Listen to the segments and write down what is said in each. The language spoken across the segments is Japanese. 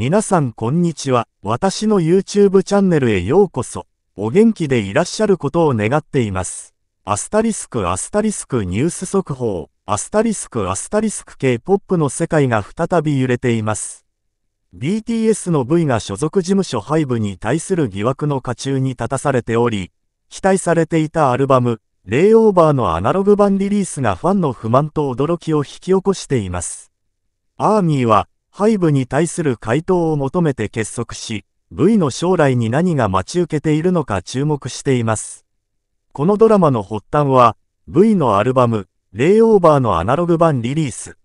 皆さんこんにちは。私の YouTube チャンネルへようこそ。お元気でいらっしゃることを願っています。アスタリスクアスタリスクニュース速報。アスタリスクアスタリスク K-POP の世界が再び揺れています。BTS の V が所属事務所ハイブに対する疑惑の渦中に立たされており、期待されていたアルバム、レイオーバーのアナログ版リリースがファンの不満と驚きを引き起こしています。アーミーは、背部に対する回答を求めて結束し、V の将来に何が待ち受けているのか注目しています。このドラマの発端は、V のアルバム、レイオーバーのアナログ版リリース。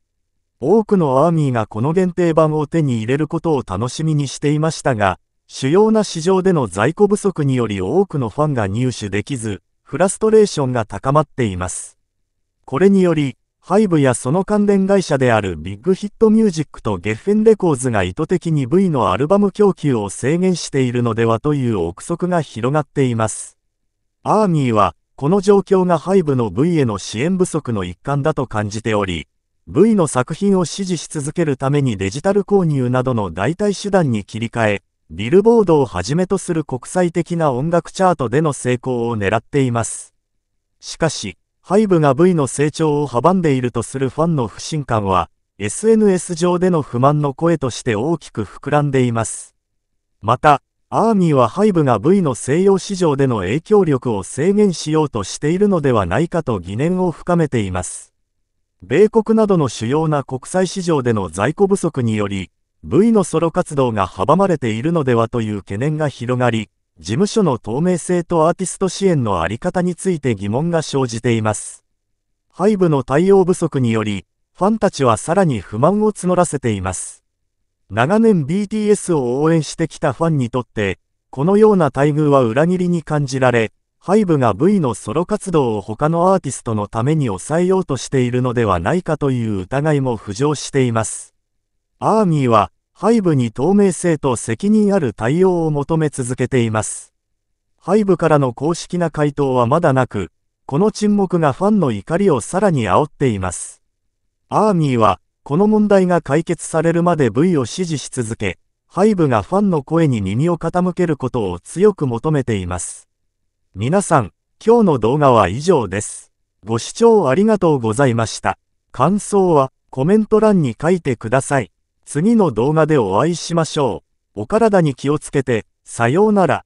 多くのアーミーがこの限定版を手に入れることを楽しみにしていましたが、主要な市場での在庫不足により多くのファンが入手できず、フラストレーションが高まっています。これにより、ハイブやその関連会社であるビッグヒットミュージックとゲッフェンレコーズが意図的に V のアルバム供給を制限しているのではという憶測が広がっています。アーミーは、この状況がハイブの V への支援不足の一環だと感じており、V の作品を支持し続けるためにデジタル購入などの代替手段に切り替え、ビルボードをはじめとする国際的な音楽チャートでの成功を狙っています。しかし、ハイブが V の成長を阻んでいるとするファンの不信感は、SNS 上での不満の声として大きく膨らんでいます。また、アーミーはハイブが V の西洋市場での影響力を制限しようとしているのではないかと疑念を深めています。米国などの主要な国際市場での在庫不足により、V のソロ活動が阻まれているのではという懸念が広がり、事務所の透明性とアーティスト支援のあり方について疑問が生じています。ハイブの対応不足により、ファンたちはさらに不満を募らせています。長年 BTS を応援してきたファンにとって、このような待遇は裏切りに感じられ、ハイブが V のソロ活動を他のアーティストのために抑えようとしているのではないかという疑いも浮上しています。アーミーは、背部に透明性と責任ある対応を求め続けています。背部からの公式な回答はまだなく、この沈黙がファンの怒りをさらに煽っています。アーミーは、この問題が解決されるまで V を支持し続け、背部がファンの声に耳を傾けることを強く求めています。皆さん、今日の動画は以上です。ご視聴ありがとうございました。感想はコメント欄に書いてください。次の動画でお会いしましょう。お体に気をつけて、さようなら。